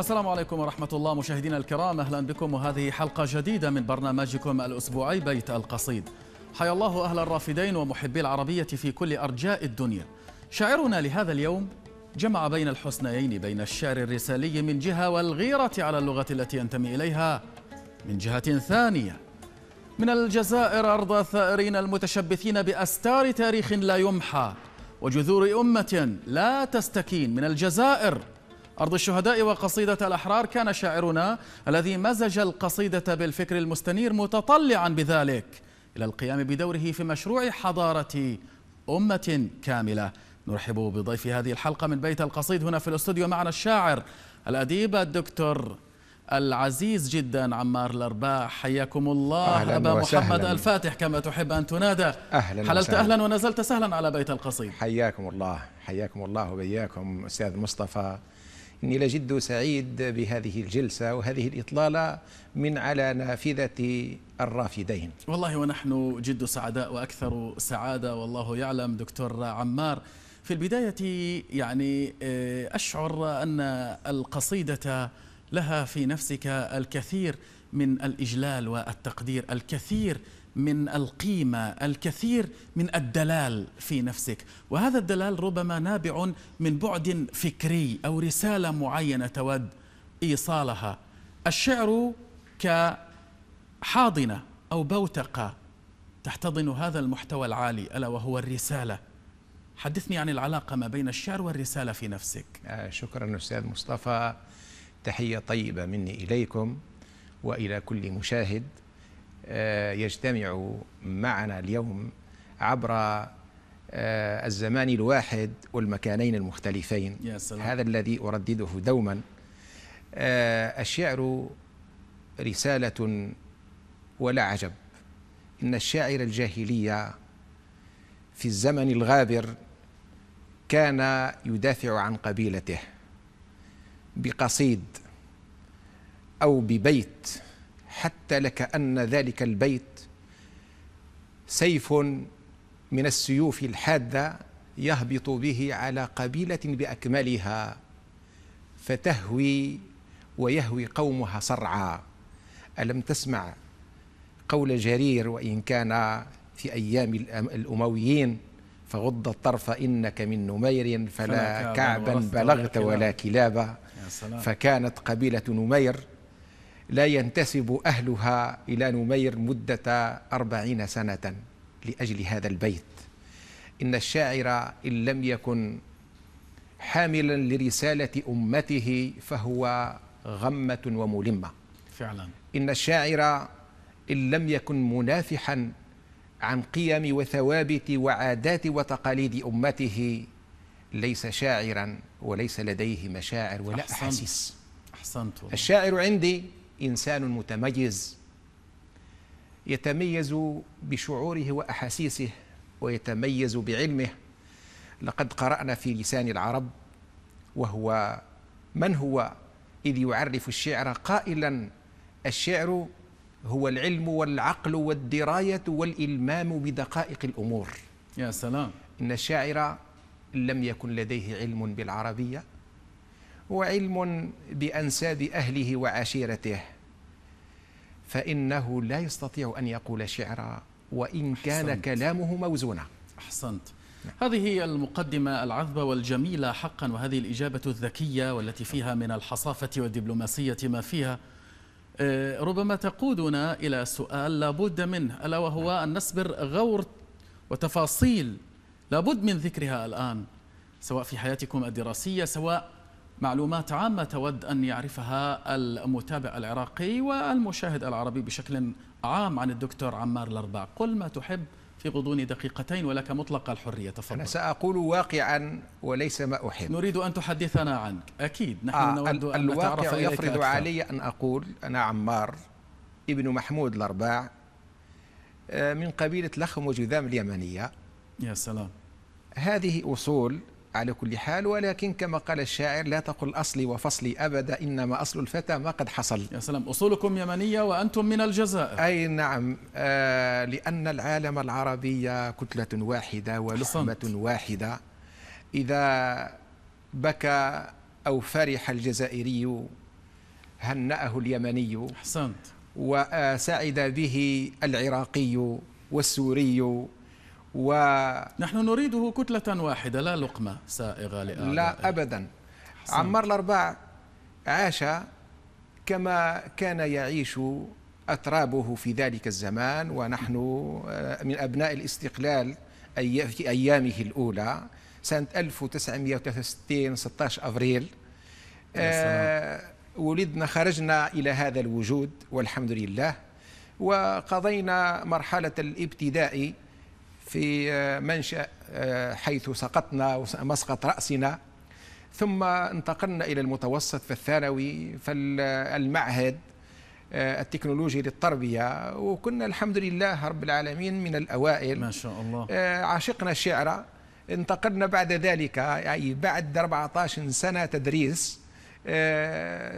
السلام عليكم ورحمة الله مشاهدينا الكرام أهلا بكم وهذه حلقة جديدة من برنامجكم الأسبوعي بيت القصيد حيا الله أهل الرافدين ومحبي العربية في كل أرجاء الدنيا شاعرنا لهذا اليوم جمع بين الحسنيين بين الشعر الرسالي من جهة والغيرة على اللغة التي ينتمي إليها من جهة ثانية من الجزائر أرض الثائرين المتشبثين بأستار تاريخ لا يمحى وجذور أمة لا تستكين من الجزائر أرض الشهداء وقصيدة الأحرار كان شاعرنا الذي مزج القصيدة بالفكر المستنير متطلعا بذلك إلى القيام بدوره في مشروع حضارة أمة كاملة نرحب بضيف هذه الحلقة من بيت القصيد هنا في الاستوديو معنا الشاعر الأديب الدكتور العزيز جدا عمار الأرباح حياكم الله أهلاً أبا محمد الفاتح كما تحب أن تنادى أهلا حللت وسهلا. أهلا ونزلت سهلا على بيت القصيد حياكم الله حياكم الله وبياكم أستاذ مصطفى إني لجد سعيد بهذه الجلسة وهذه الإطلالة من على نافذة الرافدين والله ونحن جد سعداء وأكثر سعادة والله يعلم دكتور عمار في البداية يعني آه، أشعر أن القصيدة لها في نفسك الكثير من الإجلال والتقدير الكثير من القيمة الكثير من الدلال في نفسك وهذا الدلال ربما نابع من بعد فكري أو رسالة معينة تود إيصالها الشعر كحاضنة أو بوتقة تحتضن هذا المحتوى العالي ألا وهو الرسالة حدثني عن العلاقة ما بين الشعر والرسالة في نفسك آه، شكرا أستاذ مصطفى تحية طيبة مني إليكم وإلى كل مشاهد آه، يجتمع معنا اليوم عبر آه، الزمان الواحد والمكانين المختلفين يا سلام. هذا الذي أردده دوما آه، الشعر رسالة ولا عجب إن الشاعر الجاهلية في الزمن الغابر كان يدافع عن قبيلته بقصيد او ببيت حتى لكأن ذلك البيت سيف من السيوف الحاده يهبط به على قبيله باكملها فتهوي ويهوي قومها صرعى الم تسمع قول جرير وان كان في ايام الامويين فغض الطرف انك من نمير فلا كعبا بلغت ولا كلابا فكانت قبيلة نمير لا ينتسب أهلها إلى نمير مدة أربعين سنة لأجل هذا البيت إن الشاعر إن لم يكن حاملا لرسالة أمته فهو غمة وملمة فعلا إن الشاعر إن لم يكن منافحا عن قيم وثوابت وعادات وتقاليد أمته ليس شاعرا وليس لديه مشاعر ولا أحسنت. أحاسيس أحسنت والله. الشاعر عندي إنسان متميز يتميز بشعوره وأحاسيسه ويتميز بعلمه لقد قرأنا في لسان العرب وهو من هو إذ يعرف الشعر قائلا الشعر هو العلم والعقل والدراية والإلمام بدقائق الأمور يا سلام إن الشاعر لم يكن لديه علم بالعربية وعلم بأنساب أهله وعشيرته فإنه لا يستطيع أن يقول شعرا وإن كان أحسنت. كلامه موزونا أحسنت نعم. هذه المقدمة العذبة والجميلة حقا وهذه الإجابة الذكية والتي فيها من الحصافة والدبلوماسية ما فيها آه، ربما تقودنا إلى سؤال لا بد منه ألا وهو أن نسبر غور وتفاصيل لابد من ذكرها الآن سواء في حياتكم الدراسية سواء معلومات عامة تود أن يعرفها المتابع العراقي والمشاهد العربي بشكل عام عن الدكتور عمار الأرباع قل ما تحب في غضون دقيقتين ولك مطلق الحرية تفضل أنا سأقول واقعا وليس ما أحب نريد أن تحدثنا عنك أكيد نحن آه نود أن الواقع يفرض علي أن أقول أنا عمار ابن محمود الأرباع آه، من قبيلة لخم وجذام اليمنية يا سلام هذه أصول على كل حال ولكن كما قال الشاعر لا تقل أصلي وفصلي أبدا إنما أصل الفتى ما قد حصل يا سلام أصولكم يمنية وأنتم من الجزائر أي نعم آه لأن العالم العربي كتلة واحدة ولحمة واحدة إذا بكى أو فرح الجزائري هنأه اليمني حسنت وسعد به العراقي والسوري و نحن نريده كتلة واحدة لا لقمة سائغة لأعدائه لا أبدا حسن. عمار الأربع عاش كما كان يعيش أترابه في ذلك الزمان ونحن آه، من أبناء الاستقلال في أيامه الأولى سنة 1963 16 أفريل آه ولدنا خرجنا إلى هذا الوجود والحمد لله وقضينا مرحلة الابتدائي في آه، منشأ آه، حيث سقطنا مسقط رأسنا ثم انتقلنا إلى المتوسط فالثانوي فالمعهد آه، التكنولوجي للتربية وكنا الحمد لله رب العالمين من الأوائل ما شاء الله عشقنا الشعر انتقلنا بعد ذلك يعني بعد 14 سنة تدريس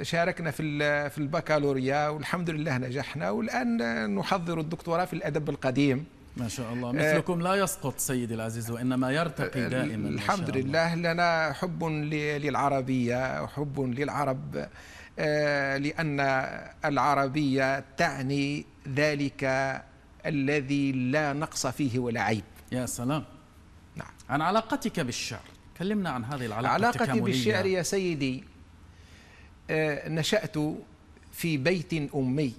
شاركنا في في البكالوريا والحمد لله نجحنا والآن نحضر الدكتوراه في الأدب القديم ما شاء الله آه، مثلكم لا يسقط سيدي العزيز وإنما يرتقي آه، دائما الحمد لله لنا حب للعربية وحب للعرب آه، لأن العربية تعني ذلك الذي لا نقص فيه ولا عيب يا سلام نعم عن علاقتك بالشعر كلمنا عن هذه العلاقة علاقتي بالشعر يا سيدي نشأت في بيت أمي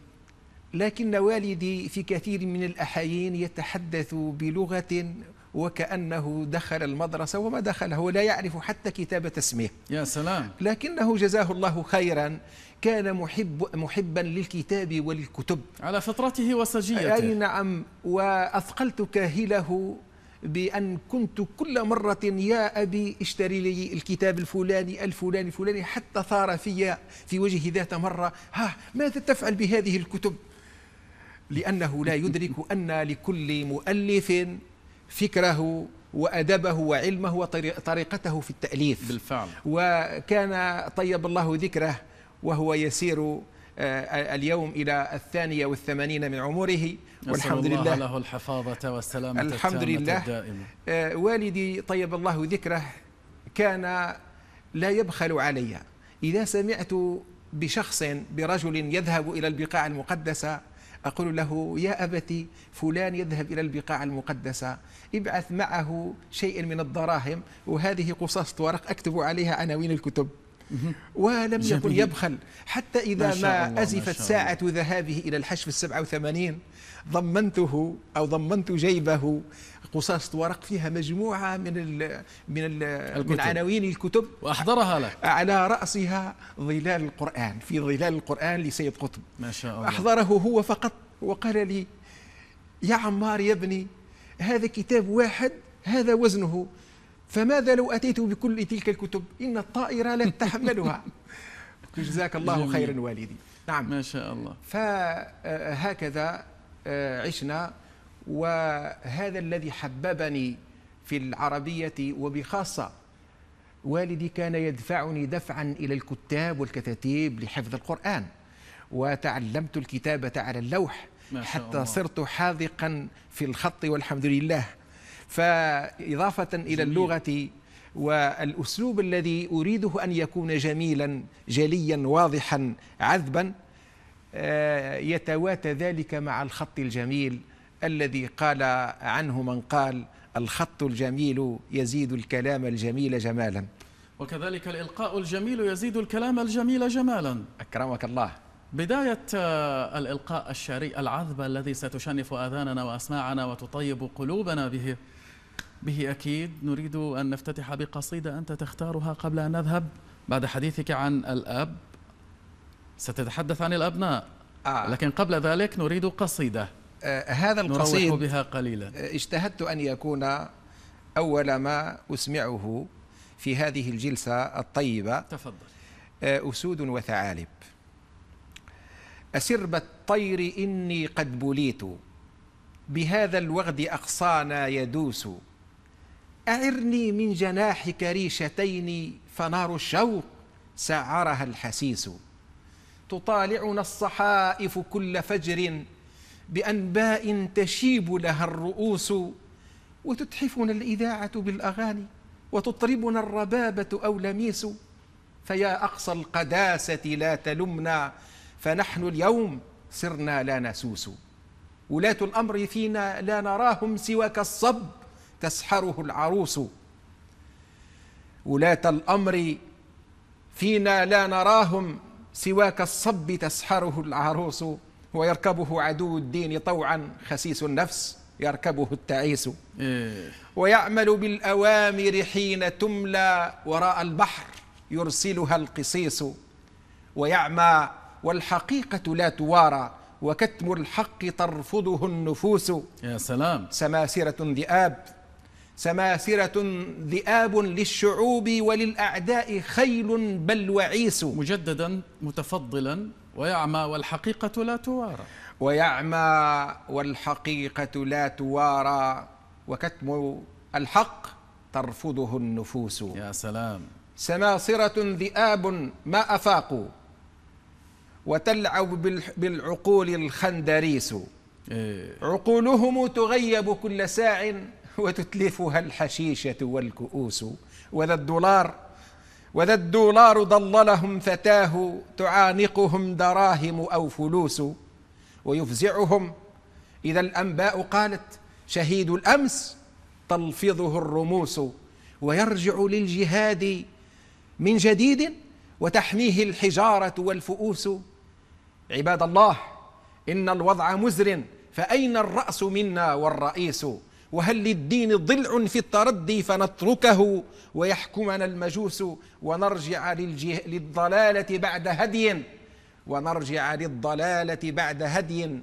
لكن والدي في كثير من الأحيان يتحدث بلغة وكأنه دخل المدرسة وما دخل هو لا يعرف حتى كتابة اسمه يا سلام لكنه جزاه الله خيرا كان محب محبا للكتاب وللكتب على فطرته وسجيته أي نعم وأثقلت كاهله بأن كنت كل مرة يا أبي اشتري لي الكتاب الفلاني الفلاني الفلاني حتى ثار في في وجهي ذات مرة ها ماذا تفعل بهذه الكتب لأنه لا يدرك أن لكل مؤلف فكره وأدبه وعلمه وطريقته في التأليف بالفعل وكان طيب الله ذكره وهو يسير آه، اليوم إلى الثانية والثمانين من عمره والحمد الله لله له الحفاظة والسلامة الحمد لله الدائمة. آه، والدي طيب الله ذكره كان لا يبخل علي إذا سمعت بشخص برجل يذهب إلى البقاع المقدسة أقول له يا أبتي فلان يذهب إلى البقاع المقدسة ابعث معه شيئا من الدراهم وهذه قصص ورق أكتب عليها عناوين الكتب ولم يكن يبخل حتى إذا ما, ما أزفت ما ساعة ذهابه إلى الحشف السبعة وثمانين ضمنته أو ضمنت جيبه قصاصة ورق فيها مجموعة من الـ من الـ الكتب. من عناوين الكتب وأحضرها لك على رأسها ظلال القرآن في ظلال القرآن لسيد قطب ما شاء الله أحضره هو فقط وقال لي يا عمار يا ابني هذا كتاب واحد هذا وزنه فماذا لو أتيت بكل تلك الكتب إن الطائرة لا تحملها جزاك الله خيرا والدي نعم ما شاء الله فهكذا آه، عشنا وهذا الذي حببني في العربية وبخاصة والدي كان يدفعني دفعا إلى الكتاب والكتاتيب لحفظ القرآن وتعلمت الكتابة على اللوح حتى الله. صرت حاذقا في الخط والحمد لله فإضافة إلى اللغة والأسلوب الذي أريده أن يكون جميلا جليا واضحا عذبا آه، يتواتى ذلك مع الخط الجميل الذي قال عنه من قال الخط الجميل يزيد الكلام الجميل جمالا وكذلك الإلقاء الجميل يزيد الكلام الجميل جمالا أكرمك الله بداية آه، الإلقاء الشعري العذب الذي ستشنف آذاننا وأسماعنا وتطيب قلوبنا به به أكيد نريد أن نفتتح بقصيدة أنت تختارها قبل أن نذهب بعد حديثك عن الأب ستتحدث عن الأبناء آه. لكن قبل ذلك نريد قصيدة آه، هذا القصيد نروح بها قليلا آه، اجتهدت أن يكون أول ما أسمعه في هذه الجلسة الطيبة تفضل آه، أسود وثعالب أسرب الطير إني قد بليت بهذا الوغد أقصانا يدوس أعرني من جناحك ريشتين فنار الشوق سعرها الحسيس تطالعنا الصحائف كل فجر بانباء تشيب لها الرؤوس وتتحفنا الاذاعه بالاغاني وتطربنا الربابه او لميس فيا اقصى القداسه لا تلمنا فنحن اليوم صرنا لا نسوس ولاه الامر فينا لا نراهم سوى كالصب تسحره العروس ولاه الامر فينا لا نراهم سوى كالصب تسحره العروس ويركبه عدو الدين طوعا خسيس النفس يركبه التعيس إيه. ويعمل بالأوامر حين تملى وراء البحر يرسلها القصيص ويعمى والحقيقة لا توارى وكتم الحق ترفضه النفوس يا سلام سماسرة ذئاب سماسرة ذئاب للشعوب وللأعداء خيل بل وعيس مجددا متفضلا ويعمى والحقيقة لا توارى ويعمى والحقيقة لا توارى وكتم الحق ترفضه النفوس يا سلام سناصرة ذئاب ما أفاقوا وتلعب بالعقول الخندريس إيه. عقولهم تغيب كل ساع وتتلفها الحشيشة والكؤوس وذا الدولار وذا الدولار ضللهم فتاه تعانقهم دراهم أو فلوس ويفزعهم إذا الأنباء قالت شهيد الأمس تلفظه الرموس ويرجع للجهاد من جديد وتحميه الحجارة والفؤوس عباد الله إن الوضع مزر فأين الرأس منا والرئيس وهل للدين ضلع في التردي فنتركه ويحكمنا المجوس ونرجع للضلالة بعد هدي ونرجع للضلالة بعد هدي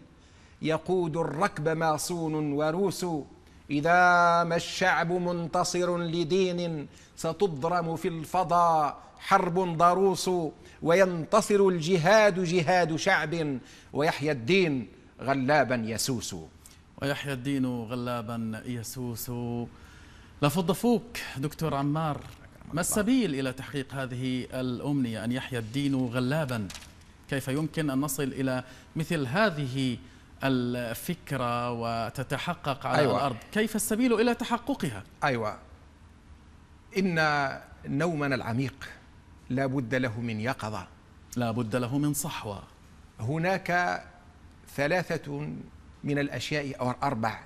يقود الركب ماصون وروس إذا ما الشعب منتصر لدين ستضرم في الفضا حرب ضروس وينتصر الجهاد جهاد شعب ويحيى الدين غلابا يسوس ويحيى الدين غلابا يسوس لفض فوك دكتور عمار ما السبيل إلى تحقيق هذه الأمنية أن يحيى الدين غلابا كيف يمكن أن نصل إلى مثل هذه الفكرة وتتحقق على أيوة. الأرض كيف السبيل إلى تحققها أيوة إن نومنا العميق لا بد له من يقظة لا بد له من صحوة هناك ثلاثة من الاشياء الاربع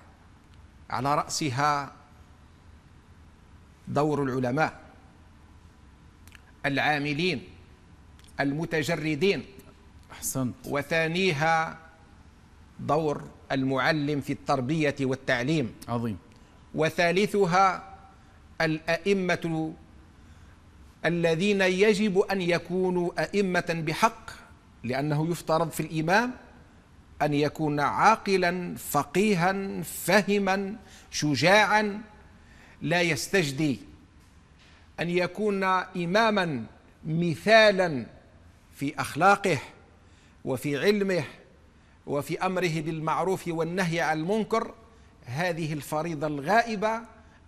على راسها دور العلماء العاملين المتجردين احسنت وثانيها دور المعلم في التربيه والتعليم عظيم وثالثها الائمه الذين يجب ان يكونوا ائمه بحق لانه يفترض في الامام أن يكون عاقلا فقيها فهما شجاعا لا يستجدي أن يكون إماما مثالا في أخلاقه وفي علمه وفي أمره بالمعروف والنهي عن المنكر هذه الفريضة الغائبة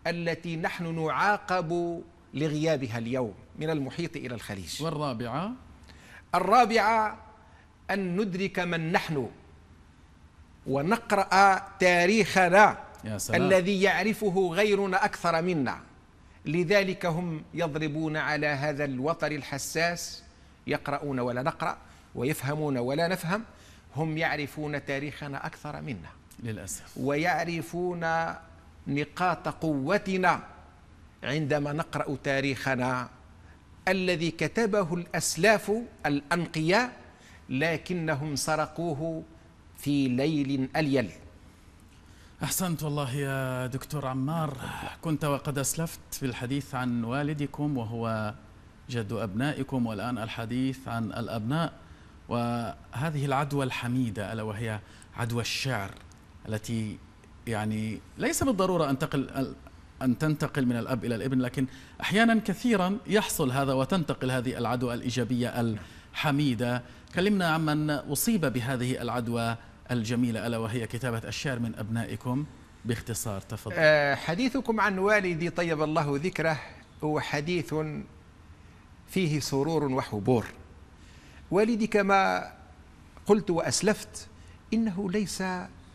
التي نحن نعاقب لغيابها اليوم من المحيط إلى الخليج والرابعة الرابعة أن ندرك من نحن ونقرأ تاريخنا الذي يعرفه غيرنا أكثر منا لذلك هم يضربون على هذا الوتر الحساس يقرؤون ولا نقرأ ويفهمون ولا نفهم هم يعرفون تاريخنا أكثر منا للأسف ويعرفون نقاط قوتنا عندما نقرأ تاريخنا الذي كتبه الأسلاف الأنقياء لكنهم سرقوه في ليل أليل أحسنت والله يا دكتور عمار كنت وقد أسلفت في الحديث عن والدكم وهو جد أبنائكم والآن الحديث عن الأبناء وهذه العدوى الحميدة ألا وهي عدوى الشعر التي يعني ليس بالضرورة أن تقل أن تنتقل من الأب إلى الابن لكن أحيانا كثيرا يحصل هذا وتنتقل هذه العدوى الإيجابية الحميدة كلمنا عمن أصيب بهذه العدوى الجميلة ألا وهي كتابة الشعر من أبنائكم باختصار تفضل آه، حديثكم عن والدي طيب الله ذكره هو حديث فيه سرور وحبور والدي كما قلت وأسلفت إنه ليس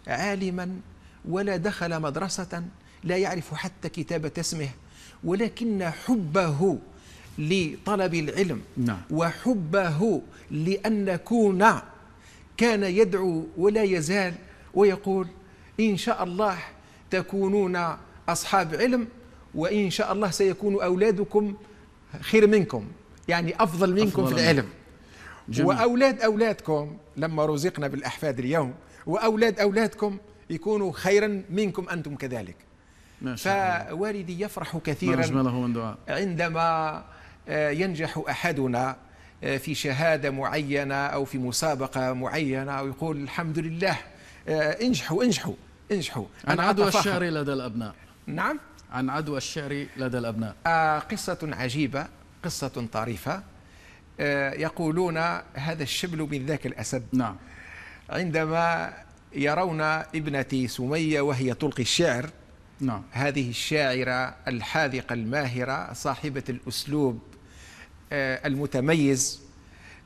عالما ولا دخل مدرسة لا يعرف حتى كتابة اسمه ولكن حبه لطلب العلم نعم. وحبه لأن نكون كان يدعو ولا يزال ويقول إن شاء الله تكونون أصحاب علم وإن شاء الله سيكون أولادكم خير منكم يعني أفضل منكم أفضل في العلم جميل. وأولاد أولادكم لما رزقنا بالأحفاد اليوم وأولاد أولادكم يكونوا خيرا منكم أنتم كذلك ما شاء فوالدي يفرح كثيرا ما من دعاء. عندما آه، ينجح أحدنا آه، في شهادة معينة أو في مسابقة معينة أو يقول الحمد لله آه، انجحوا انجحوا انجحوا عن عدوى الشعر لدى الأبناء نعم عن عدوى الشعر لدى الأبناء آه، قصة عجيبة قصة طريفة يقولون هذا الشبل من ذاك الأسد نعم عندما يرون ابنتي سمية وهي تلقي الشعر نعم. هذه الشاعرة الحاذقة الماهرة صاحبة الأسلوب آه، المتميز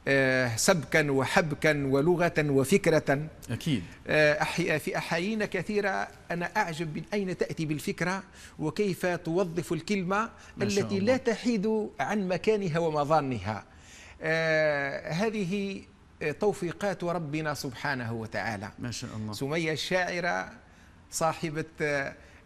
آه، سبكا وحبكا ولغة وفكرة أكيد آه، في أحايين كثيرة أنا أعجب من أين تأتي بالفكرة وكيف توظف الكلمة التي الله. لا تحيد عن مكانها ومظانها هذه توفيقات ربنا سبحانه وتعالى ما شاء الله سمية الشاعرة صاحبة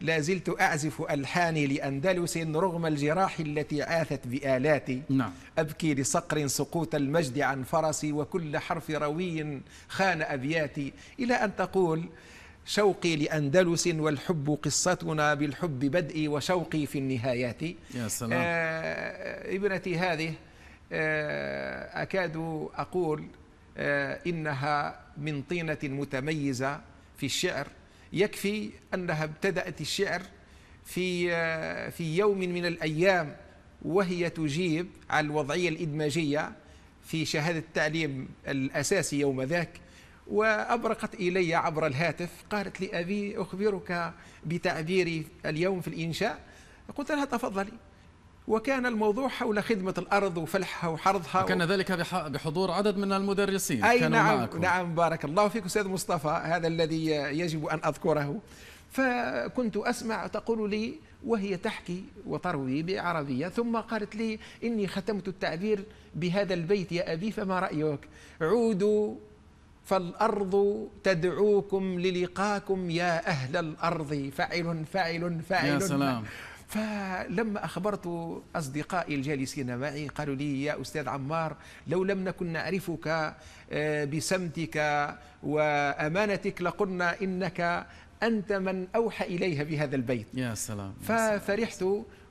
لا زلت أعزف ألحاني لأندلس رغم الجراح التي عاثت بآلاتي نعم. أبكي لصقر سقوط المجد عن فرسي وكل حرف روي خان أبياتي إلى أن تقول شوقي لأندلس والحب قصتنا بالحب بدئي وشوقي في النهايات يا سلام آه ابنتي هذه آه أكاد أقول آه إنها من طينة متميزة في الشعر يكفي أنها ابتدأت الشعر في في يوم من الأيام وهي تجيب على الوضعية الإدماجية في شهادة التعليم الأساسي يوم ذاك وأبرقت إلي عبر الهاتف قالت لي أبي أخبرك بتعبيري اليوم في الإنشاء قلت لها تفضلي وكان الموضوع حول خدمة الأرض وفلحها وحرضها وكان و... ذلك بحضور عدد من المدرسين أي كانوا نعم معكم. نعم بارك الله فيك أستاذ مصطفى هذا الذي يجب أن أذكره فكنت أسمع تقول لي وهي تحكي وتروي بعربية ثم قالت لي إني ختمت التعبير بهذا البيت يا أبي فما رأيك عودوا فالأرض تدعوكم للقاكم يا أهل الأرض فعل فعل فعل يا سلام فلما أخبرت أصدقائي الجالسين معي قالوا لي يا أستاذ عمار لو لم نكن نعرفك آه، بسمتك وأمانتك لقلنا إنك أنت من أوحى إليها بهذا البيت يا سلام ففرحت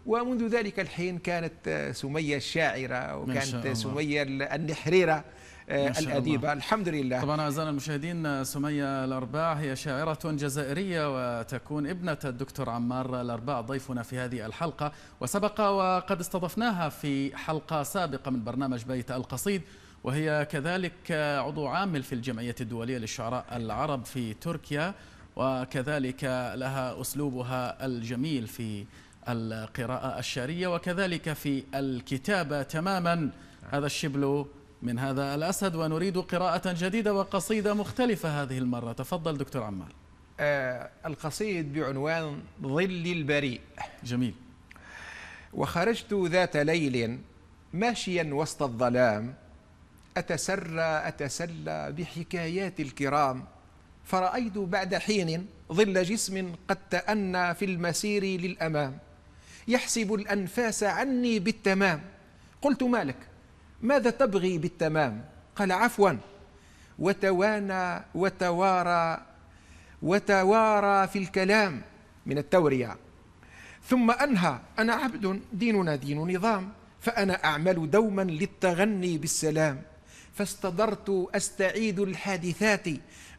ومنذ ذلك الحين كانت سمية الشاعرة وكانت سمية النحريرة الأديبة الحمد لله طبعا أعزائنا المشاهدين سمية الأرباع هي شاعرة جزائرية وتكون ابنة الدكتور عمار الأرباع ضيفنا في هذه الحلقة وسبق وقد استضفناها في حلقة سابقة من برنامج بيت القصيد وهي كذلك عضو عامل في الجمعية الدولية للشعراء العرب في تركيا وكذلك لها أسلوبها الجميل في القراءة الشعرية وكذلك في الكتابة تماما هذا الشبل من هذا الأسد ونريد قراءة جديدة وقصيدة مختلفة هذه المرة تفضل دكتور عمار آه القصيد بعنوان ظل البريء جميل وخرجت ذات ليل ماشيا وسط الظلام أتسرى أتسلى بحكايات الكرام فرأيت بعد حين ظل جسم قد تأنى في المسير للأمام يحسب الأنفاس عني بالتمام قلت مالك ماذا تبغي بالتمام قال عفوا وتوانى وتوارى وتوارى في الكلام من التورية ثم أنهى أنا عبد ديننا دين نظام فأنا أعمل دوما للتغني بالسلام فاستدرت أستعيد الحادثات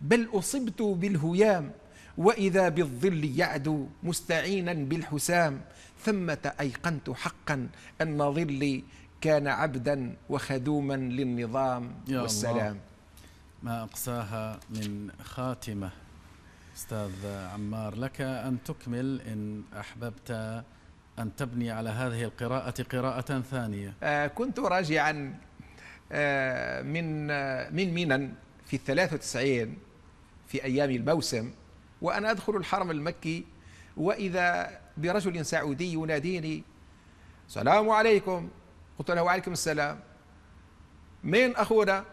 بل أصبت بالهيام وإذا بالظل يعدو مستعينا بالحسام ثمة أيقنت حقا أن ظلي كان عبدا وخدوما للنظام يا والسلام الله ما أقساها من خاتمة أستاذ عمار لك أن تكمل إن أحببت أن تبني على هذه القراءة قراءة ثانية آه كنت راجعا آه من آه من منن في 93 في أيام الموسم وأنا أدخل الحرم المكي وإذا برجل سعودي يناديني السلام عليكم قلت له وعليكم السلام من أخونا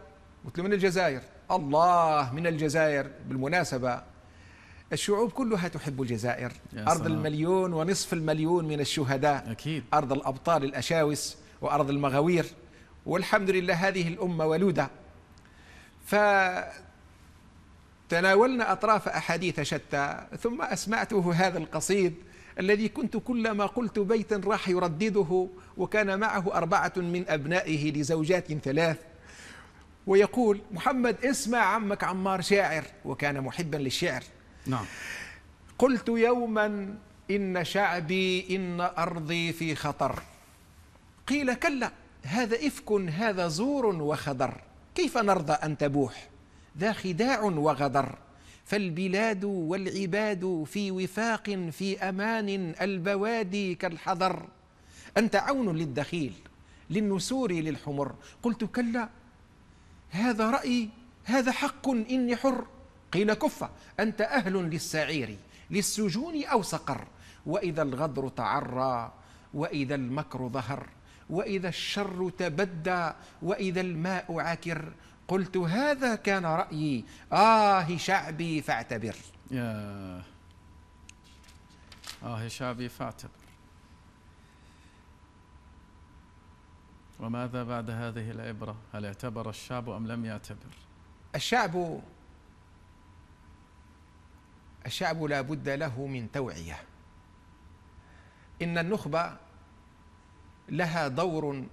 قلت له من الجزائر الله من الجزائر بالمناسبة الشعوب كلها تحب الجزائر أرض المليون ونصف المليون من الشهداء أكيد. أرض الأبطال الأشاوس وأرض المغاوير والحمد لله هذه الأمة ولودة فتناولنا أطراف أحاديث شتى ثم أسمعته هذا القصيد الذي كنت كلما قلت بيتا راح يردده وكان معه أربعة من أبنائه لزوجات ثلاث ويقول محمد اسمع عمك عمار شاعر وكان محبا للشعر نعم قلت يوما إن شعبي إن أرضي في خطر قيل كلا هذا إفك هذا زور وخدر كيف نرضى أن تبوح ذا خداع وغدر فالبلاد والعباد في وفاق في أمان البوادي كالحضر أنت عون للدخيل للنسور للحمر قلت كلا هذا رأيي هذا حق إني حر قيل كفة أنت أهل للسعير للسجون أو سقر وإذا الغدر تعرى وإذا المكر ظهر وإذا الشر تبدى وإذا الماء عكر قلت هذا كان رأيي آه شعبي فاعتبر يا آه شعبي فاعتبر وماذا بعد هذه العبرة هل اعتبر الشعب أم لم يعتبر الشعب الشعب لا بد له من توعية إن النخبة لها دور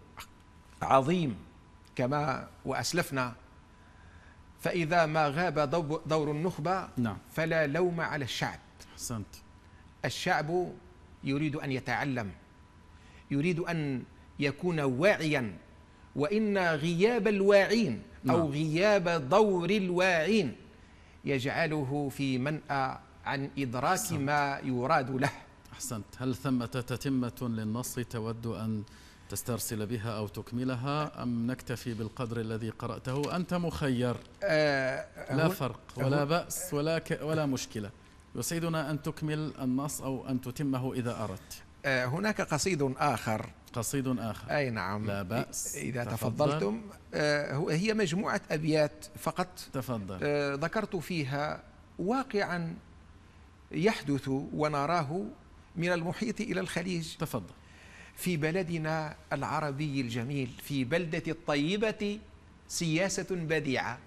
عظيم كما وأسلفنا فإذا ما غاب دور النخبة نعم. فلا لوم على الشعب حسنت. الشعب يريد أن يتعلم يريد أن يكون واعيا وإن غياب الواعين نعم. أو غياب دور الواعين يجعله في منأى عن إدراك أحسنت. ما يراد له أحسنت هل ثمة تتمة للنص تود أن تسترسل بها أو تكملها أم نكتفي بالقدر الذي قرأته أنت مخير آه، أه، لا فرق ولا بأس ولا, ك ولا مشكلة يسعدنا أن تكمل النص أو أن تتمه إذا أردت آه، هناك قصيد آخر قصيد آخر أي نعم لا بأس إذا تفضل. تفضلتم هي مجموعة أبيات فقط تفضل ذكرت فيها واقعا يحدث ونراه من المحيط إلى الخليج تفضل في بلدنا العربي الجميل في بلدة الطيبة سياسة بديعة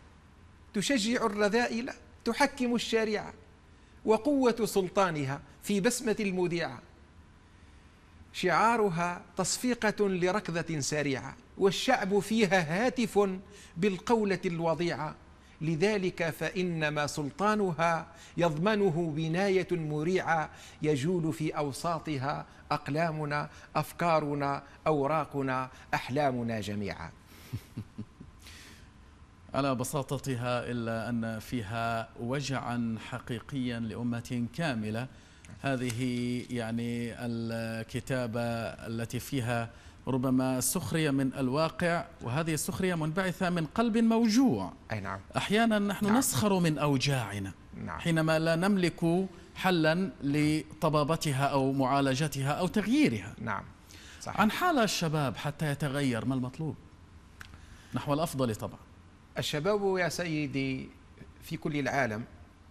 تشجع الرذائل تحكم الشريعة وقوة سلطانها في بسمة المذيعة شعارها تصفيقة لركضة سريعة والشعب فيها هاتف بالقولة الوضيعة لذلك فإنما سلطانها يضمنه بناية مريعة يجول في أوساطها أقلامنا أفكارنا أوراقنا أحلامنا جميعا على بساطتها إلا أن فيها وجعا حقيقيا لأمة كاملة نعم. هذه يعني الكتابة التي فيها ربما سخرية من الواقع وهذه السخرية منبعثة من قلب موجوع أي نعم أحيانا نحن نعم. نسخر من أوجاعنا نعم. حينما لا نملك حلا لطبابتها أو معالجتها أو تغييرها نعم صحيح. عن حال الشباب حتى يتغير ما المطلوب نحو الأفضل طبعا الشباب يا سيدي في كل العالم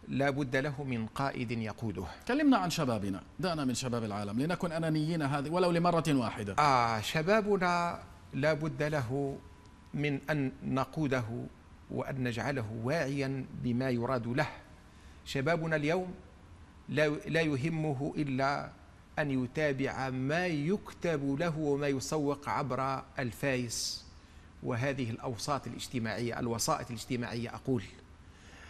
لا بد له من قائد يقوده كلمنا عن شبابنا دعنا من شباب العالم لنكن أنانيين هذه ولو لمرة واحدة آه شبابنا لا بد له من أن نقوده وأن نجعله واعيا بما يراد له شبابنا اليوم لا, لا يهمه إلا أن يتابع ما يكتب له وما يسوق عبر الفايس وهذه الأوساط الاجتماعية الوسائط الاجتماعية أقول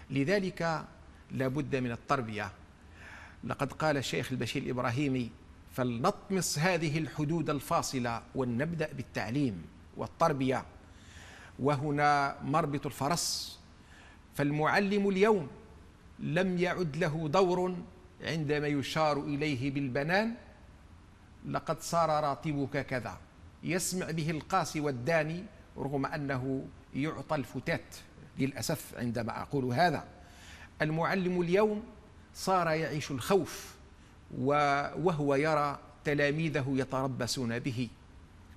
لذلك لابد من التربية لقد قال الشيخ البشير الإبراهيمي فلنطمس هذه الحدود الفاصلة ولنبدأ بالتعليم والتربية وهنا مربط الفرس فالمعلم اليوم لم يعد له دور عندما يشار إليه بالبنان لقد صار راتبك كذا يسمع به القاسي والداني رغم أنه يعطى الفتات للأسف عندما أقول هذا المعلم اليوم صار يعيش الخوف وهو يرى تلاميذه يتربصون به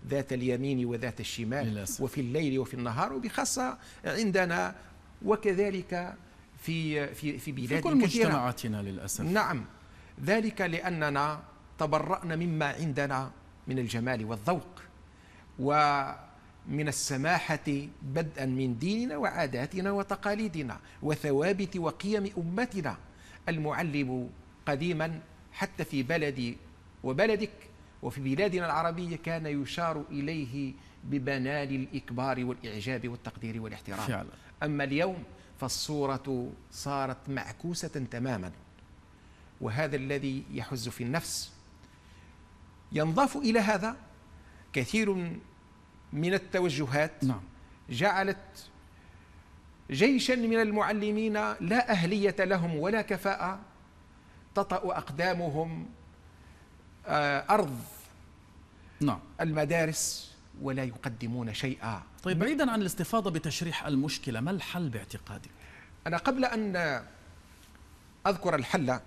ذات اليمين وذات الشمال وفي الليل وفي النهار وبخاصة عندنا وكذلك في في في بلاد في كل كثيرة. مجتمعاتنا للأسف نعم ذلك لأننا تبرأنا مما عندنا من الجمال والذوق و من السماحة بدءا من ديننا وعاداتنا وتقاليدنا وثوابت وقيم أمتنا المعلم قديما حتى في بلدي وبلدك وفي بلادنا العربية كان يشار إليه ببنان الإكبار والإعجاب والتقدير والاحترام فعلا. أما اليوم فالصورة صارت معكوسة تماما وهذا الذي يحز في النفس ينضاف إلى هذا كثير من التوجهات نعم. جعلت جيشا من المعلمين لا أهلية لهم ولا كفاءة تطأ أقدامهم آه، أرض نعم. المدارس ولا يقدمون شيئا طيب بعيدا عن الاستفاضة بتشريح المشكلة ما الحل باعتقادك؟ أنا قبل أن أذكر الحل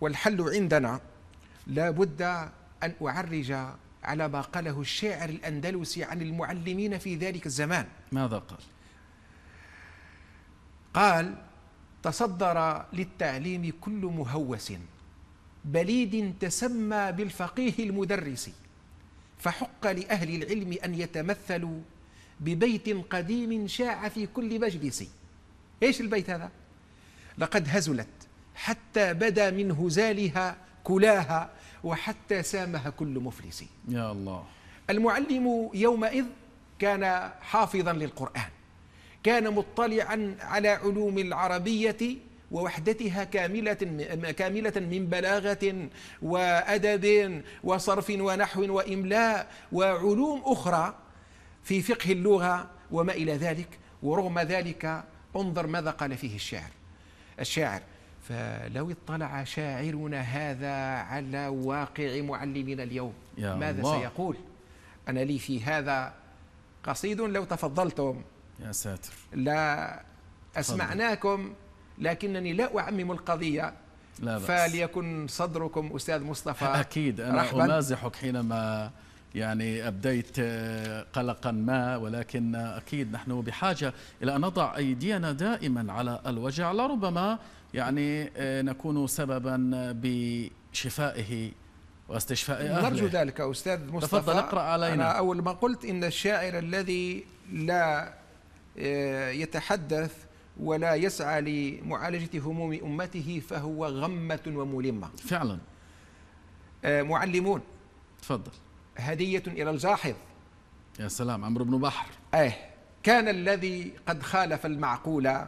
والحل عندنا لا بد أن أعرج على ما قاله الشاعر الأندلسي عن المعلمين في ذلك الزمان ماذا قال؟ قال تصدر للتعليم كل مهوس بليد تسمى بالفقيه المدرس فحق لأهل العلم أن يتمثلوا ببيت قديم شاع في كل مجلس إيش البيت هذا؟ لقد هزلت حتى بدا من هزالها كلاها وحتى سامها كل مفلس يا الله المعلم يومئذ كان حافظا للقرآن كان مطلعا على علوم العربية ووحدتها كاملة كاملة من بلاغة وأدب وصرف ونحو وإملاء وعلوم أخرى في فقه اللغة وما إلى ذلك ورغم ذلك انظر ماذا قال فيه الشاعر الشاعر فلو اطلع شاعرنا هذا على واقع معلمنا اليوم يا ماذا الله. سيقول أنا لي في هذا قصيد لو تفضلتم يا ساتر لا أسمعناكم لكنني لا أعمم القضية لا بأس. فليكن صدركم أستاذ مصطفى أكيد أنا رحباً. أمازحك حينما يعني أبديت قلقا ما ولكن أكيد نحن بحاجة إلى أن نضع أيدينا دائما على الوجع لربما يعني آه، نكون سببا بشفائه واستشفاء أهله نرجو ذلك أستاذ مصطفى تفضل اقرأ علينا أنا أول ما قلت إن الشاعر الذي لا آه، يتحدث ولا يسعى لمعالجة هموم أمته فهو غمة وملمة فعلا آه، معلمون تفضل هدية إلى الجاحظ يا سلام عمرو بن بحر أيه كان الذي قد خالف المعقول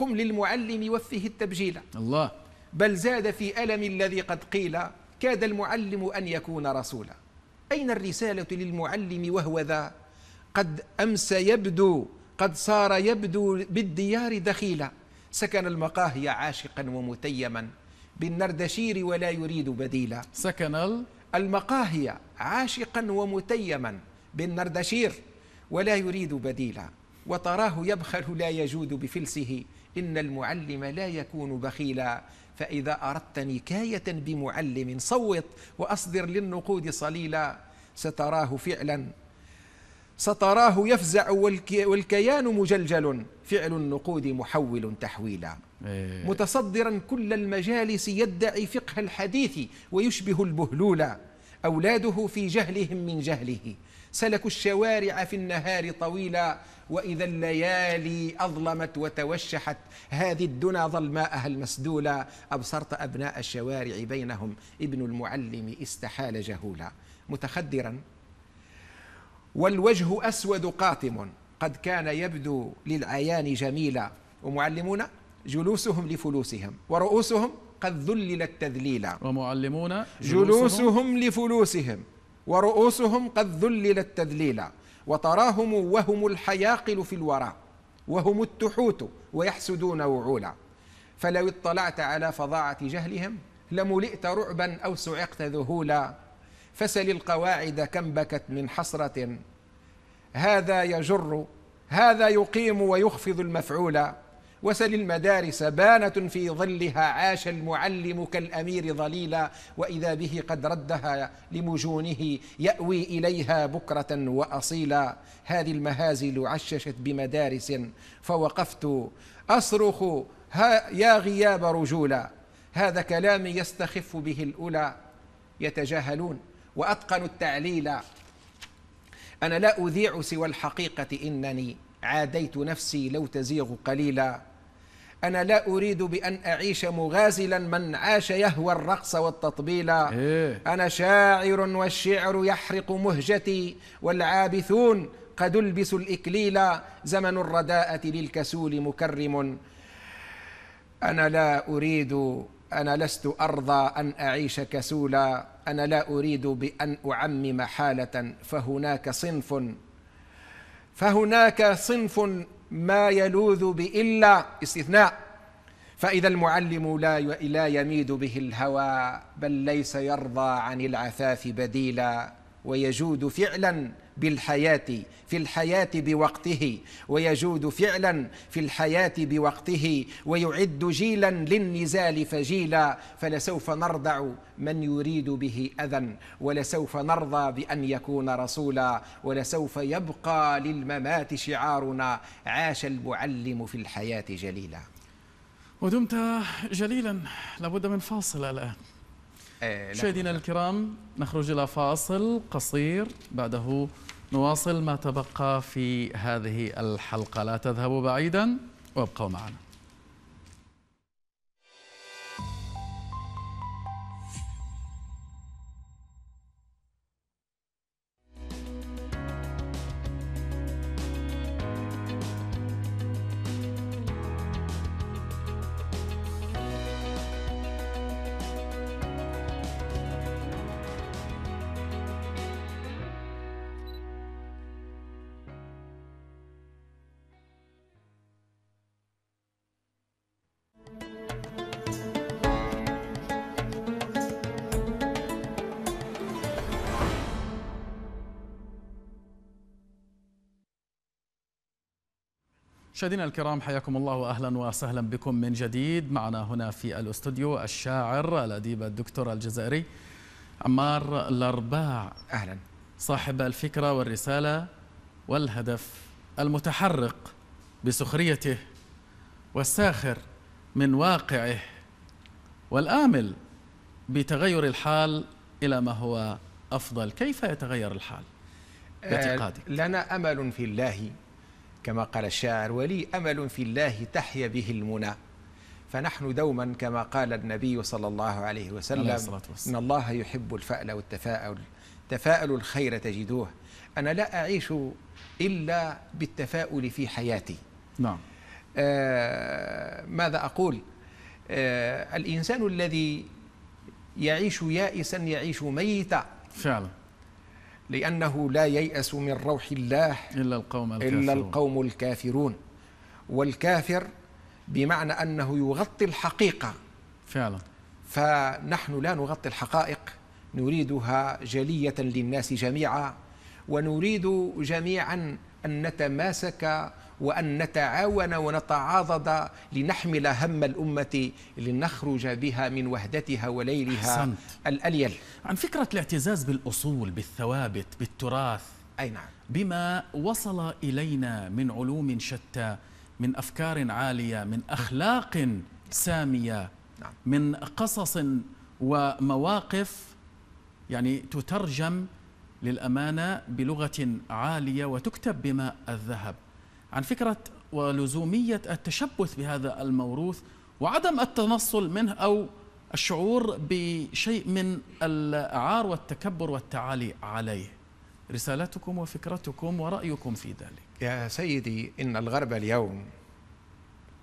قم للمعلم وفه التبجيل الله بل زاد في ألم الذي قد قيل كاد المعلم أن يكون رسولا أين الرسالة للمعلم وهو ذا قد أمس يبدو قد صار يبدو بالديار دخيلا سكن المقاهي عاشقا ومتيما بالنردشير ولا يريد بديلا سكن المقاهي عاشقا ومتيما بالنردشير ولا يريد بديلا وتراه يبخل لا يجود بفلسه إن المعلم لا يكون بخيلا فإذا أردت نكاية بمعلم صوت وأصدر للنقود صليلا ستراه فعلا ستراه يفزع والكيان مجلجل فعل النقود محول تحويلا إيه. متصدرا كل المجالس يدعي فقه الحديث ويشبه البهلولا أولاده في جهلهم من جهله سلكوا الشوارع في النهار طويلا وإذا الليالي أظلمت وتوشحت هذه الدنا ظلماءها المسدولة أبصرت أبناء الشوارع بينهم ابن المعلم استحال جهولا متخدرا والوجه أسود قاتم قد كان يبدو للعيان جميلا ومعلمون جلوسهم لفلوسهم ورؤوسهم قد ذللت تذليلا ومعلمون جلوسهم, جلوسهم لفلوسهم ورؤوسهم قد ذللت تذليلا وتراهم وهم الحياقل في الورى وهم التحوت ويحسدون وعولا فلو اطلعت على فظاعة جهلهم لملئت رعبا أو صعقت ذهولا فسل القواعد كم بكت من حسرة هذا يجر هذا يقيم ويخفض المفعولا وسل المدارس بانة في ظلها عاش المعلم كالأمير ظليلا وإذا به قد ردها لمجونه يأوي إليها بكرة وأصيلا هذه المهازل عششت بمدارس فوقفت أصرخ ها يا غياب رجولا هذا كلام يستخف به الأولى يتجاهلون وأتقنوا التعليل أنا لا أذيع سوى الحقيقة إنني عاديت نفسي لو تزيغ قليلا أنا لا أريد بأن أعيش مغازلا من عاش يهوى الرقص والتطبيل إيه؟ أنا شاعر والشعر يحرق مهجتي والعابثون قد ألبسوا الإكليل زمن الرداءة للكسول مكرم أنا لا أريد أنا لست أرضى أن أعيش كسولا أنا لا أريد بأن أعمم حالة فهناك صنف فهناك صنف ما يلوذ بإلا استثناء فإذا المعلم لا لا يميد به الهوى بل ليس يرضى عن العثاث بديلا ويجود فعلا بالحياة في الحياة بوقته ويجود فعلا في الحياة بوقته ويعد جيلا للنزال فجيلا فلسوف نرضع من يريد به أذى ولسوف نرضى بأن يكون رسولا ولسوف يبقى للممات شعارنا عاش المعلم في الحياة جليلا ودمت جليلا لابد من فاصل الآن آه، مشاهدينا الكرام نخرج إلى فاصل قصير بعده نواصل ما تبقى في هذه الحلقة لا تذهبوا بعيدا وابقوا معنا مشاهدينا الكرام حياكم الله واهلا وسهلا بكم من جديد معنا هنا في الاستوديو الشاعر الاديب الدكتور الجزائري عمار الارباع اهلا صاحب الفكره والرساله والهدف المتحرق بسخريته والساخر من واقعه والامل بتغير الحال الى ما هو افضل كيف يتغير الحال باعتقادك آه، لنا امل في الله كما قال الشاعر ولي أمل في الله تحيا به المنى فنحن دوما كما قال النبي صلى الله عليه وسلم إن الله يحب الفأل والتفاؤل تفاؤل الخير تجدوه أنا لا أعيش إلا بالتفاؤل في حياتي نعم آه ماذا أقول آه الإنسان الذي يعيش يائسا يعيش ميتا فعلا لأنه لا ييأس من روح الله إلا القوم الكافرون, إلا القوم الكافرون والكافر بمعنى أنه يغطي الحقيقة فعلا فنحن لا نغطي الحقائق نريدها جلية للناس جميعا ونريد جميعا أن نتماسك وأن نتعاون ونتعاضد لنحمل هم الأمة لنخرج بها من وهدتها وليلها أحسنت. الأليل عن فكرة الاعتزاز بالأصول بالثوابت بالتراث أي نعم بما وصل إلينا من علوم شتى من أفكار عالية من أخلاق سامية نعم. من قصص ومواقف يعني تترجم للأمانة بلغة عالية وتكتب بماء الذهب عن فكرة ولزومية التشبث بهذا الموروث وعدم التنصل منه أو الشعور بشيء من العار والتكبر والتعالي عليه رسالتكم وفكرتكم ورأيكم في ذلك يا سيدي إن الغرب اليوم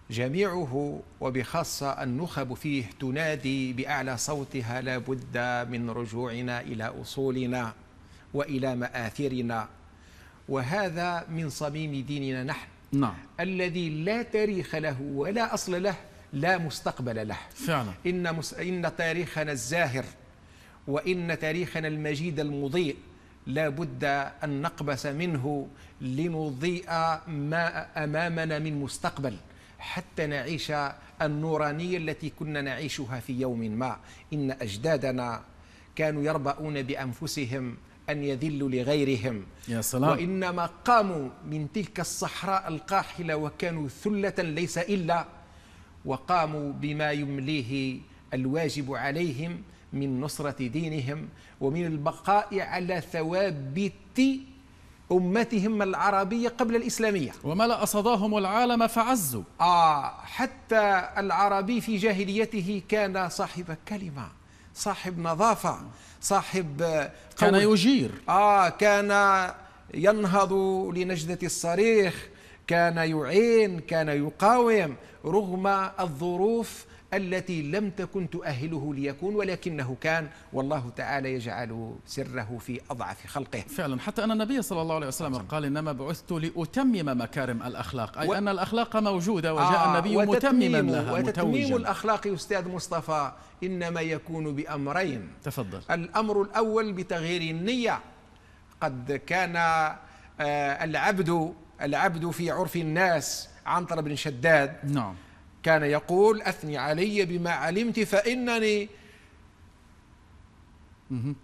جميعه وبخاصة النخب فيه تنادي بأعلى صوتها لابد من رجوعنا إلى أصولنا وإلى مآثرنا وهذا من صميم ديننا نحن نعم. الذي لا تاريخ له ولا أصل له لا مستقبل له فعلا إن, مس... إن تاريخنا الزاهر وإن تاريخنا المجيد المضيء لا بد أن نقبس منه لنضيء ما أمامنا من مستقبل حتى نعيش النورانية التي كنا نعيشها في يوم ما إن أجدادنا كانوا يربؤون بأنفسهم أن يذلوا لغيرهم يا سلام. وإنما قاموا من تلك الصحراء القاحلة وكانوا ثلة ليس إلا وقاموا بما يمليه الواجب عليهم من نصرة دينهم ومن البقاء على ثوابت أمتهم العربية قبل الإسلامية وملأ صداهم العالم فعزوا آه حتى العربي في جاهليته كان صاحب كلمة صاحب نظافة صاحب كان يجير آه كان ينهض لنجدة الصريخ كان يعين كان يقاوم رغم الظروف التي لم تكن تؤهله ليكون ولكنه كان والله تعالى يجعل سره في أضعف خلقه فعلا حتى أن النبي صلى الله عليه وسلم قال إنما بعثت لأتمم مكارم الأخلاق أي و... أن الأخلاق موجودة وجاء آه النبي متمما لها وتتميم متوجا. الأخلاق أستاذ مصطفى إنما يكون بأمرين تفضل الأمر الأول بتغيير النية قد كان آه، العبد العبد في عرف الناس عنتر بن شداد نعم كان يقول أثني علي بما علمت فإنني كان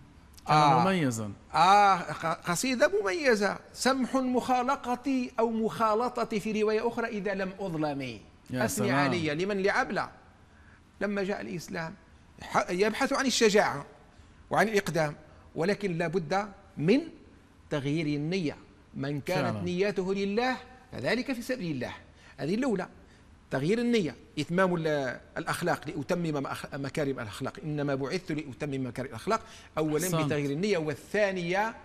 آه مميزا آه قصيدة مميزة سمح مخالقتي أو مخالطتي في رواية أخرى إذا لم أظلمي أثني علي لمن لعبلة لما جاء الإسلام يبحث عن الشجاعة وعن الإقدام ولكن لابد من تغيير النية من كانت سلام. نياته لله فذلك في سبيل الله هذه الأولى تغيير النية إتمام الأخلاق لأتمم مكارم الأخلاق إنما بعثت لأتمم مكارم الأخلاق أولا صمت. بتغيير النية والثانية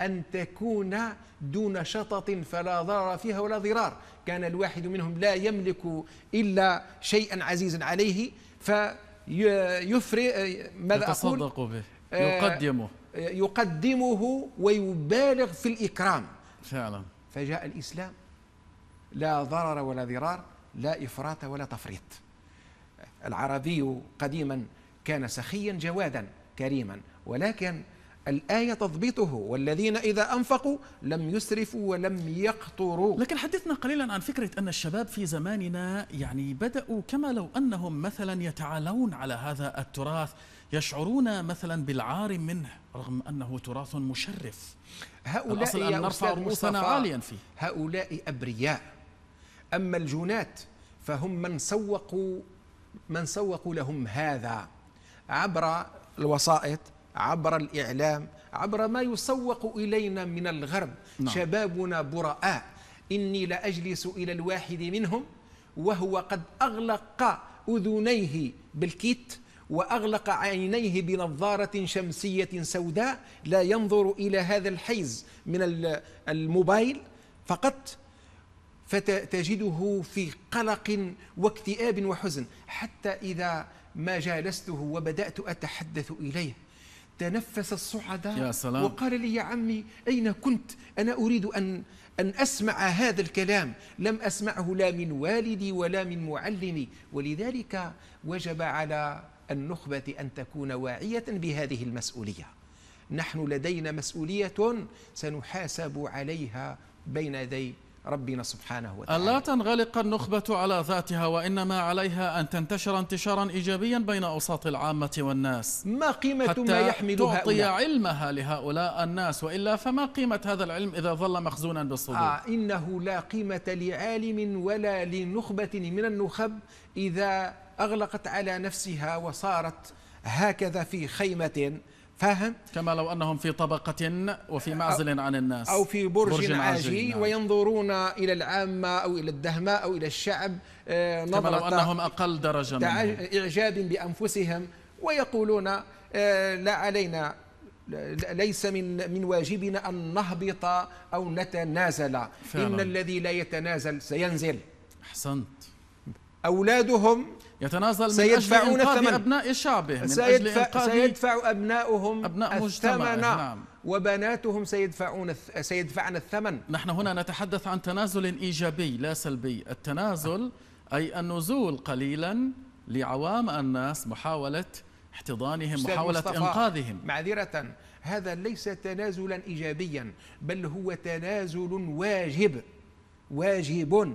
أن تكون دون شطط فلا ضرر فيها ولا ضرار كان الواحد منهم لا يملك إلا شيئا عزيزا عليه ف يفرق آه، ماذا أقول به آه، يقدمه يقدمه ويبالغ في الإكرام فعلا فجاء الإسلام لا ضرر ولا ضرار لا إفراط ولا تفريط العربي قديما كان سخيا جوادا كريما ولكن الآية تضبطه والذين إذا أنفقوا لم يسرفوا ولم يقتروا لكن حدثنا قليلا عن فكرة أن الشباب في زماننا يعني بدأوا كما لو أنهم مثلا يتعالون على هذا التراث يشعرون مثلا بالعار منه رغم أنه تراث مشرف هؤلاء الأصل أن نرفع رؤوسنا عاليا فيه هؤلاء أبرياء أما الجنات فهم من سوقوا من سوقوا لهم هذا عبر الوسائط عبر الإعلام عبر ما يسوق إلينا من الغرب نعم. شبابنا براء إني لأجلس إلى الواحد منهم وهو قد أغلق أذنيه بالكيت وأغلق عينيه بنظارة شمسية سوداء لا ينظر إلى هذا الحيز من الموبايل فقط فتجده في قلق واكتئاب وحزن حتى إذا ما جالسته وبدأت أتحدث إليه تنفس الصعداء يا سلام. وقال لي يا عمي أين كنت أنا أريد أن أن أسمع هذا الكلام لم أسمعه لا من والدي ولا من معلمي ولذلك وجب على النخبة أن تكون واعية بهذه المسؤولية نحن لدينا مسؤولية سنحاسب عليها بين يدي ربنا سبحانه وتعالى ألا تنغلق النخبة على ذاتها وإنما عليها أن تنتشر انتشارا إيجابيا بين أوساط العامة والناس ما قيمة حتى ما يحمل تعطي علمها لهؤلاء الناس وإلا فما قيمة هذا العلم إذا ظل مخزونا بالصدور آه إنه لا قيمة لعالم ولا لنخبة من النخب إذا أغلقت على نفسها وصارت هكذا في خيمة فاهم كما لو انهم في طبقه وفي معزل عن الناس او في برج, برج عاجي نعم. وينظرون الى العامه او الى الدهماء او الى الشعب نظره آه، كما لو انهم اقل درجه اعجاب بانفسهم ويقولون آه، لا علينا ليس من من واجبنا ان نهبط او نتنازل فعلا. ان الذي لا يتنازل سينزل احسنت اولادهم يتنازل من أجل إنقاذ أبناء شعبه من سيدفع أجل سيدفع أبناؤهم أبناء الثمن نعم. نعم. وبناتهم سيدفعون سيدفعن الثمن نحن هنا نتحدث عن تنازل إيجابي لا سلبي التنازل أي النزول قليلا لعوام الناس محاولة احتضانهم محاولة مصطفى إنقاذهم معذرة هذا ليس تنازلا إيجابيا بل هو تنازل واجب واجب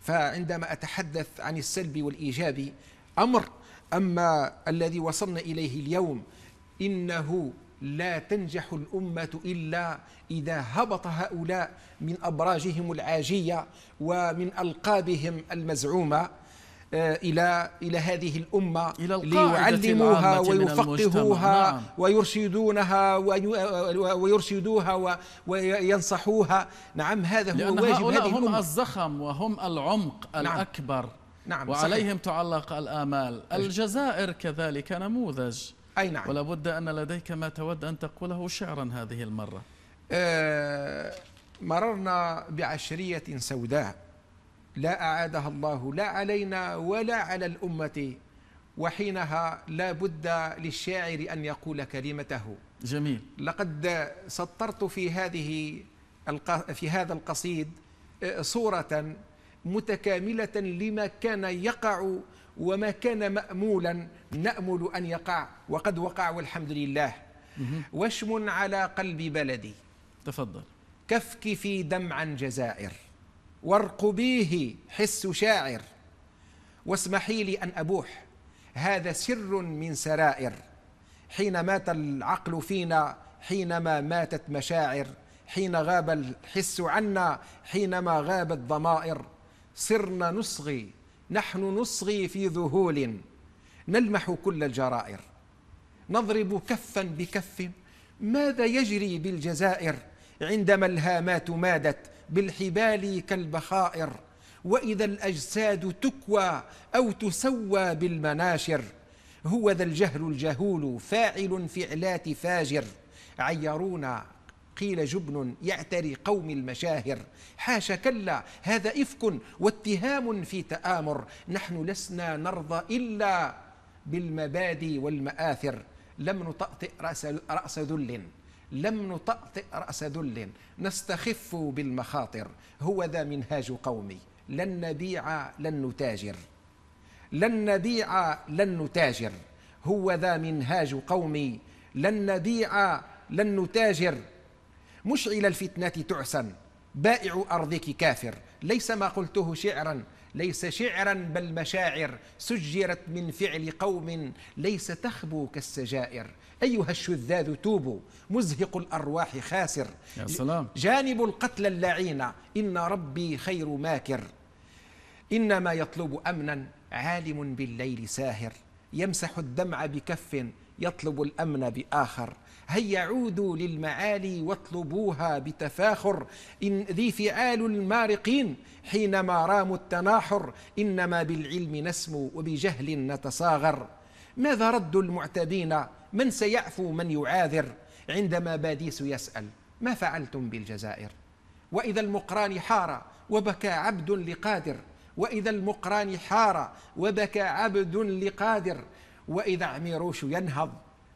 فعندما أتحدث عن السلبي والإيجابي أمر أما الذي وصلنا إليه اليوم إنه لا تنجح الأمة إلا إذا هبط هؤلاء من أبراجهم العاجية ومن ألقابهم المزعومة آه، إلى إلى هذه الأمة إلى ليعلموها ويفقهوها نعم. ويرشدونها آه، ويرشدوها وينصحوها نعم هذا هو واجب هذه هم الأمة. الزخم وهم العمق نعم. الأكبر نعم وعليهم صحيح. تعلق الآمال الجزائر كذلك نموذج أي نعم ولا بد أن لديك ما تود أن تقوله شعرا هذه المرة أه مررنا بعشرية سوداء لا أعادها الله لا علينا ولا على الأمة وحينها لا بد للشاعر أن يقول كلمته جميل لقد سطرت في هذه في هذا القصيد آه، صورة متكاملة لما كان يقع وما كان مأمولا نأمل أن يقع وقد وقع والحمد لله وشم على قلب بلدي تفضل كفكفي دمعا جزائر وارقبيه حس شاعر واسمحي لي أن أبوح هذا سر من سرائر حين مات العقل فينا حينما ماتت مشاعر حين غاب الحس عنا حينما غابت ضمائر صرنا نصغي نحن نصغي في ذهول نلمح كل الجرائر نضرب كفا بكف ماذا يجري بالجزائر عندما الهامات مادت بالحبال كالبخائر واذا الاجساد تكوى او تسوى بالمناشر هو ذا الجهل الجهول فاعل فعلات فاجر عيرونا قيل جبن يعتري قوم المشاهر حاش كلا هذا إفك واتهام في تآمر نحن لسنا نرضى إلا بالمبادئ والمآثر لم نطأطئ رأس, رأس ذل لم نطأطئ رأس ذل نستخف بالمخاطر هو ذا منهاج قومي لن نبيع لن نتاجر لن نبيع لن نتاجر هو ذا منهاج قومي لن نبيع لن نتاجر مشعل الفتنة تعسن بائع أرضك كافر ليس ما قلته شعرا ليس شعرا بل مشاعر سجرت من فعل قوم ليس تخبو كالسجائر أيها الشذاذ توبوا مزهق الأرواح خاسر يا سلام جانب القتل اللعين إن ربي خير ماكر إنما يطلب أمنا عالم بالليل ساهر يمسح الدمع بكف يطلب الأمن بآخر هيا عودوا للمعالي واطلبوها بتفاخر إن ذي فعال المارقين حينما راموا التناحر إنما بالعلم نسمو وبجهل نتصاغر ماذا رد المعتدين من سيعفو من يعاذر عندما باديس يسأل ما فعلتم بالجزائر وإذا المقران حار وبكى عبد لقادر وإذا المقران حار وبكى عبد لقادر وإذا عميروش ينهض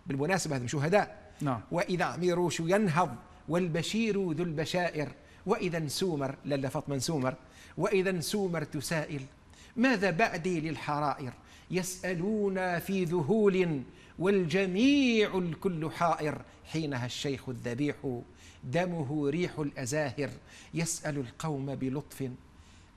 بالمناسبة هذم شهداء نعم. وإذا عميروش ينهض والبشير ذو البشائر وإذا سومر للا فاطمة سومر وإذا سومر تسائل ماذا بعدي للحرائر يسألون في ذهول والجميع الكل حائر حينها الشيخ الذبيح دمه ريح الأزاهر يسأل القوم بلطف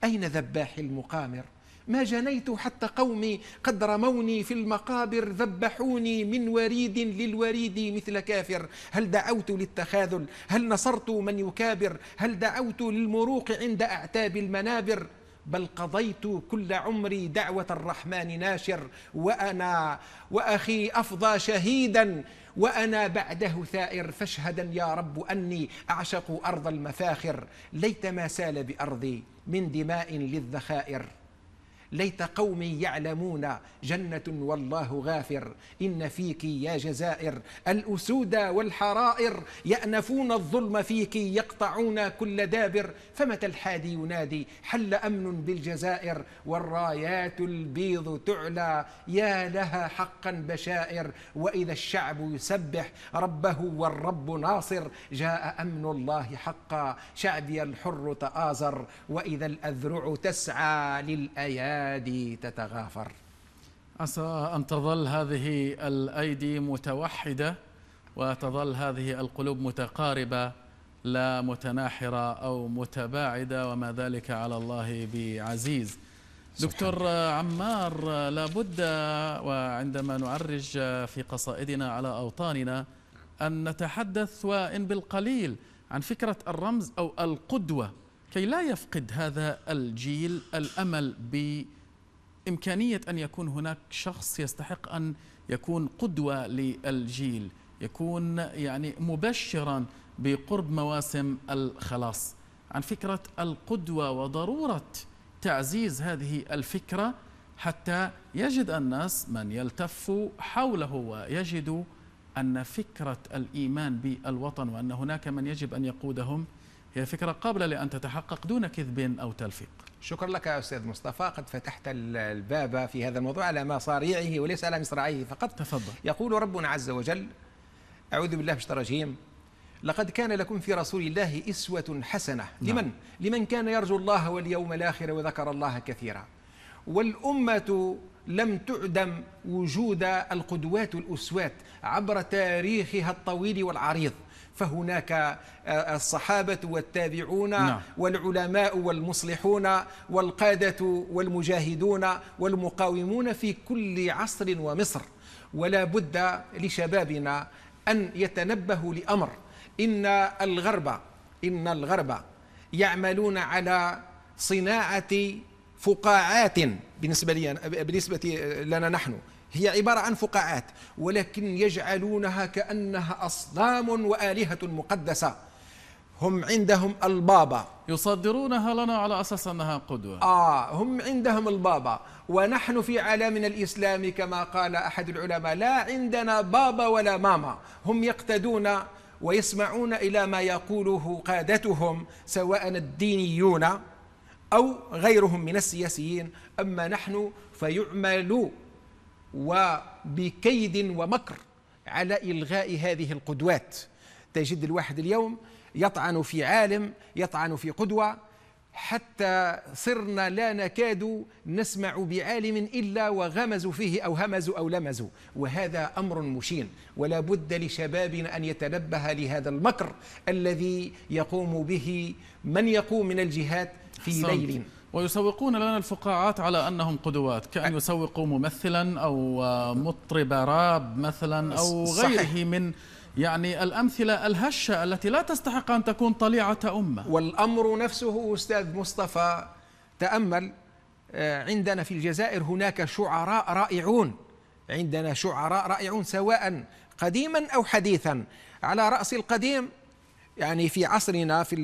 أين ذباح المقامر ما جنيت حتى قومي قد رموني في المقابر ذبحوني من وريد للوريد مثل كافر هل دعوت للتخاذل هل نصرت من يكابر هل دعوت للمروق عند أعتاب المنابر بل قضيت كل عمري دعوة الرحمن ناشر وأنا وأخي أفضى شهيدا وأنا بعده ثائر فاشهدا يا رب أني أعشق أرض المفاخر ليت ما سال بأرضي من دماء للذخائر ليت قومي يعلمون جنة والله غافر إن فيك يا جزائر الأسود والحرائر يأنفون الظلم فيك يقطعون كل دابر فمتى الحادي ينادي حل أمن بالجزائر والرايات البيض تعلى يا لها حقا بشائر وإذا الشعب يسبح ربه والرب ناصر جاء أمن الله حقا شعبي الحر تآزر وإذا الأذرع تسعى للأيام الأيادي تتغافر عسى أن تظل هذه الأيدي متوحدة وتظل هذه القلوب متقاربة لا متناحرة أو متباعدة وما ذلك على الله بعزيز دكتور عمار لابد وعندما نعرج في قصائدنا على أوطاننا أن نتحدث وإن بالقليل عن فكرة الرمز أو القدوة كي لا يفقد هذا الجيل الامل بامكانيه ان يكون هناك شخص يستحق ان يكون قدوه للجيل يكون يعني مبشرا بقرب مواسم الخلاص عن فكره القدوه وضروره تعزيز هذه الفكره حتى يجد الناس من يلتف حوله ويجد ان فكره الايمان بالوطن وان هناك من يجب ان يقودهم هي فكرة قابلة لأن تتحقق دون كذب أو تلفيق شكرا لك يا أستاذ مصطفى قد فتحت الباب في هذا الموضوع على مصاريعه وليس على مصراعيه فقط تفضل يقول ربنا عز وجل أعوذ بالله من الرجيم لقد كان لكم في رسول الله إسوة حسنة نعم. لمن؟ لمن كان يرجو الله واليوم الآخر وذكر الله كثيرا والأمة لم تعدم وجود القدوات الأسوات عبر تاريخها الطويل والعريض فهناك آه، آه، الصحابة والتابعون نعم. والعلماء والمصلحون والقادة والمجاهدون والمقاومون في كل عصر ومصر ولا بد لشبابنا أن يتنبهوا لأمر إن الغرب إن الغرب يعملون على صناعة فقاعات بالنسبة, لي بالنسبة لنا نحن هي عبارة عن فقاعات ولكن يجعلونها كأنها أصنام وآلهة مقدسة هم عندهم البابا يصدرونها لنا على أساس أنها قدوة آه هم عندهم البابا ونحن في عالمنا الإسلامي كما قال أحد العلماء لا عندنا بابا ولا ماما هم يقتدون ويسمعون إلى ما يقوله قادتهم سواء الدينيون أو غيرهم من السياسيين أما نحن فيعمل وبكيد ومكر على إلغاء هذه القدوات تجد الواحد اليوم يطعن في عالم يطعن في قدوة حتى صرنا لا نكاد نسمع بعالم إلا وغمزوا فيه أو همزوا أو لمزوا وهذا أمر مشين ولا بد لشبابنا أن يتنبه لهذا المكر الذي يقوم به من يقوم من الجهات في ليل ويسوقون لنا الفقاعات على انهم قدوات كان يسوقوا ممثلا او مطرب راب مثلا او غيره صحيح. من يعني الامثله الهشه التي لا تستحق ان تكون طليعه امه والامر نفسه استاذ مصطفى تامل آه، عندنا في الجزائر هناك شعراء رائعون عندنا شعراء رائعون سواء قديما او حديثا على راس القديم يعني في عصرنا في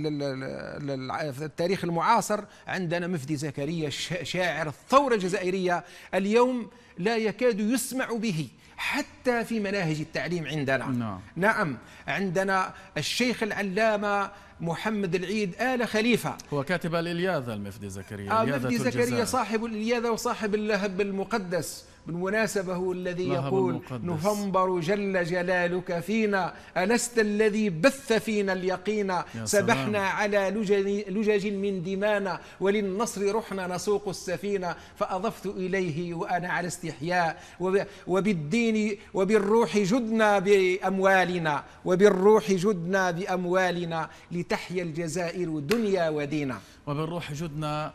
التاريخ المعاصر عندنا مفدي زكريا شاعر الثورة الجزائرية اليوم لا يكاد يسمع به حتى في مناهج التعليم عندنا نعم, نعم عندنا الشيخ العلامة محمد العيد آل خليفة هو كاتب الإلياذة المفدي زكريا آه مفدي زكريا صاحب الإلياذة وصاحب اللهب المقدس بالمناسبة هو الذي يقول نفنبر جل جلالك فينا ألست الذي بث فينا اليقين سبحنا على لجج من دمانا وللنصر رحنا نسوق السفينة فأضفت إليه وأنا على استحياء وبالدين وبالروح جدنا بأموالنا وبالروح جدنا بأموالنا لتحيا الجزائر دنيا ودينا وبالروح جدنا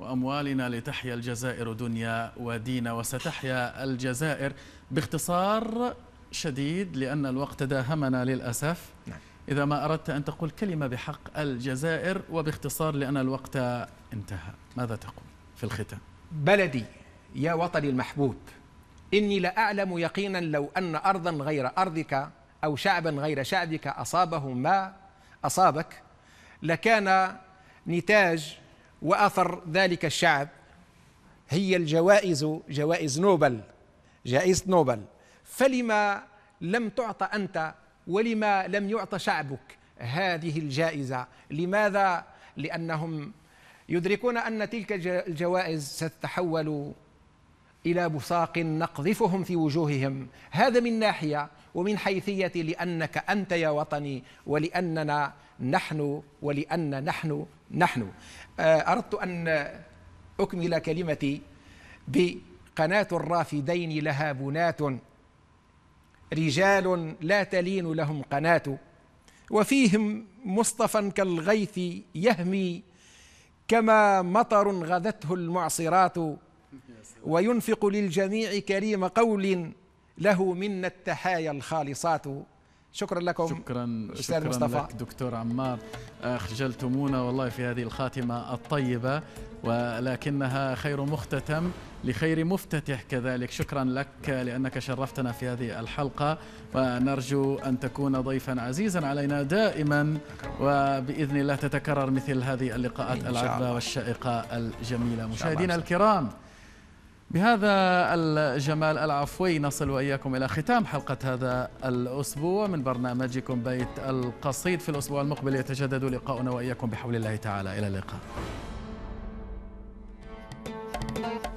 وأموالنا لتحيا الجزائر دنيا ودين وستحيا الجزائر باختصار شديد لأن الوقت داهمنا للأسف نعم. إذا ما أردت أن تقول كلمة بحق الجزائر وباختصار لأن الوقت انتهى ماذا تقول في الختام بلدي يا وطني المحبوب إني لأعلم يقينا لو أن أرضا غير أرضك أو شعبا غير شعبك أصابه ما أصابك لكان نتاج واثر ذلك الشعب هي الجوائز جوائز نوبل جائزة نوبل فلما لم تعط أنت ولما لم يعط شعبك هذه الجائزة لماذا؟ لأنهم يدركون أن تلك الجوائز ستتحول إلى بصاق نقذفهم في وجوههم هذا من ناحية ومن حيثية لأنك أنت يا وطني ولأننا نحن ولأن نحن نحن آه، أردت أن أكمل كلمتي بقناة الرافدين لها بنات رجال لا تلين لهم قناة وفيهم مصطفى كالغيث يهمي كما مطر غذته المعصرات وينفق للجميع كريم قول له منا التحايا الخالصات شكرا لكم شكرا استاذ شكرا مصطفى لك دكتور عمار آه، خجلتمونا والله في هذه الخاتمه الطيبه ولكنها خير مختتم لخير مفتتح كذلك شكرا لك لانك شرفتنا في هذه الحلقه ونرجو ان تكون ضيفا عزيزا علينا دائما وباذن الله تتكرر مثل هذه اللقاءات العذبه والشائقه الجميله مشاهدينا الكرام بهذا الجمال العفوي نصل وإياكم إلى ختام حلقة هذا الأسبوع من برنامجكم بيت القصيد في الأسبوع المقبل يتجدد لقاؤنا وإياكم بحول الله تعالى إلى اللقاء